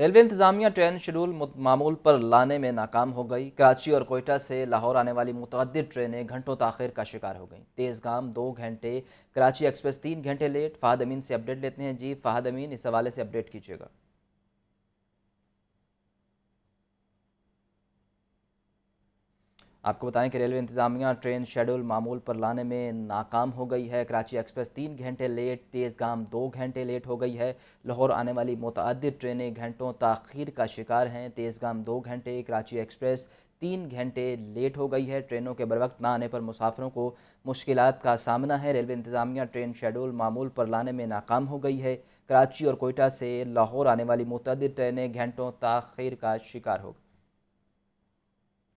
railway इंतजामिया train schedule मामूल पर लाने में नाकाम हो गई कराची और कोयटा से लाहौर आने वाली मुतद ट्रेनें घंटों तखिर का शिकार हो गई तेज़ गाम दो घंटे कराची एक्सप्रेस तीन घंटे लेट फ़ाहद अमीन से अपडेट लेते हैं जी फ़ाहद अमीन इस हवाले से अपडेट कीजिएगा आपको बताएं कि रेलवे इंतजामिया ट्रेन शेड्यूल मामूल पर लाने में नाकाम हो गई है कराची एक्सप्रेस तीन घंटे लेट तेज़गाम दो घंटे लेट हो गई है लाहौर आने वाली मुतद ट्रेनें घंटों तखीर का शिकार हैं तेज़गाम दो घंटे कराची एक्सप्रेस तीन घंटे लेट हो गई है ट्रेनों के बर वक्त ना आने पर मुसाफरों को मुश्किल का सामना है रेलवे इंतजामिया ट्रेन शेड्यूल मामूल पर लाने में नाकाम हो गई है कराची और कोयटा से लाहौर आने वाली मुतद ट्रेनें घंटों तखीर का शिकार हो गई